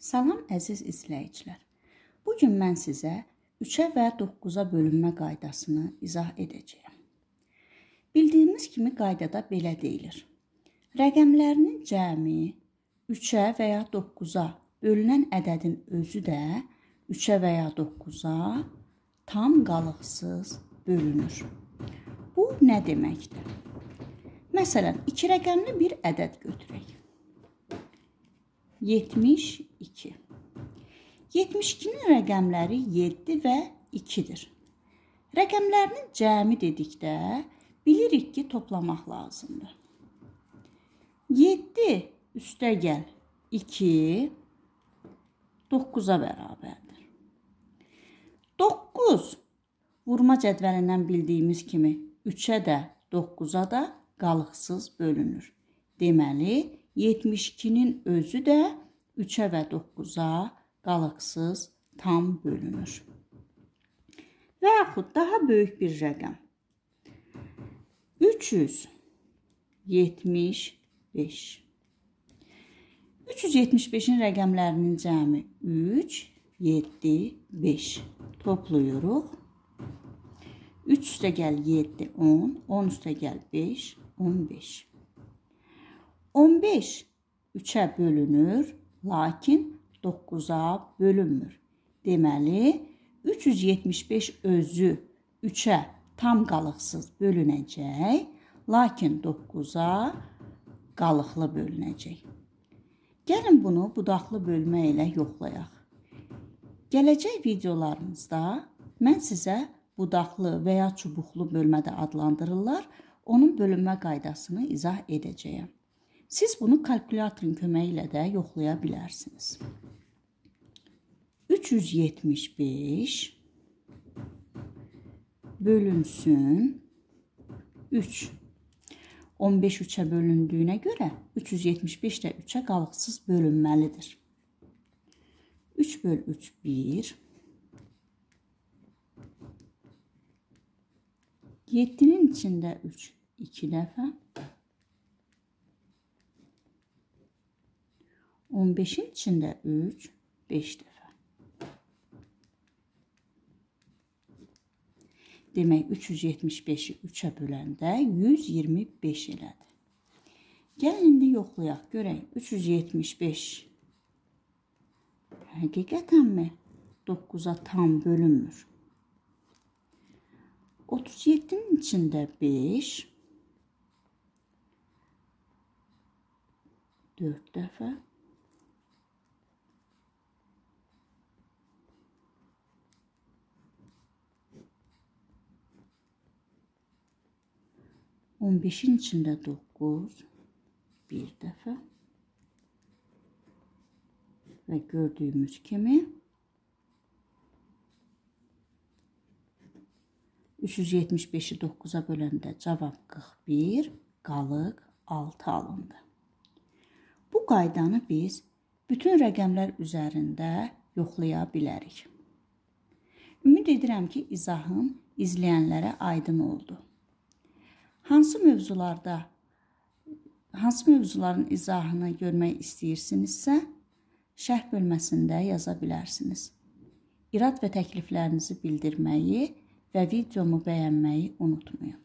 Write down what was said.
Salam əziz izləyicilər. Bu gün mən sizə 3-ə və 9-a bölünmə qaydasını izah edəcəyəm. Bildiyimiz kimi qaydada belə deyilir. Rəqəmlərinin cəmi 3-ə və ya 9-a bölünən ədədin özü də 3-ə və ya 9-a tam qalıqsız bölünür. Bu nə deməkdir? Məsələn, 2 rəqəmli bir ədəd götürək. 72 2. 72-nin rəqəmləri 7 və 2-dir. Rəqəmlərinin cəmi dedikdə bilirik ki, toplamaq lazımdır. 7 üstə gəl 2 9-a bərabərdir. 9 vurma cədvəlindən bildiyimiz kimi 3-ə də 9-a da qalıqsız bölünür. Deməli, 72-nin özü də 9 3-ə və 9-a qalıqsız tam bölünür. Və yaxud daha böyük bir rəqəm. 375 375-in rəqəmlərinin cəmi 3, 7, 5. Toplayırıq. 3 üstə gəl 7, 10. 10 üstə gəl 5, 15. 15 3-ə bölünür, lakin 9-a bölünmür. Deməli, 375 özü 3-ə tam qalıqsız bölünəcək, lakin 9-a qalıqlı bölünəcək. Gəlin bunu budaqlı bölmə ilə yoxlayaq. Gələcək videolarımızda mən sizə budaqlı və ya çubuqlu bölmədə adlandırırlar, onun bölünmə qaydasını izah edəcəyəm. Siz bunu kalkülatorun köməyi ilə də yoxlaya bilərsiniz. 375 bölünsün 3. 15 3-ə bölündüyünə görə 375 də 3-ə qalıqsız bölünməlidir. 3 böl 3, 1. 7-nin içində 3, 2 dəfə. 15-in içində 3, 5 dəfə. Demək, 375-i 3-ə böləndə 125 elədi. Gəlin, indi yoxlayaq, görək, 375 həqiqətənmi 9-a tam bölünmür? 37-nin içində 5, 4 dəfə, 15-in içində 9 bir dəfə və gördüyümüz kimi 375-i 9-a böləndə cavab 41, qalıq 6 alındı. Bu qaydanı biz bütün rəqəmlər üzərində yoxlaya bilərik. Ümid edirəm ki, izahım izləyənlərə aydın oldu hansı mövzularda hansı mövzuların izahını görmək istəyirsinizsə, şərh bölməsində yaza bilərsiniz. İrad və təkliflərinizi bildirməyi və videomu bəyənməyi unutmayın.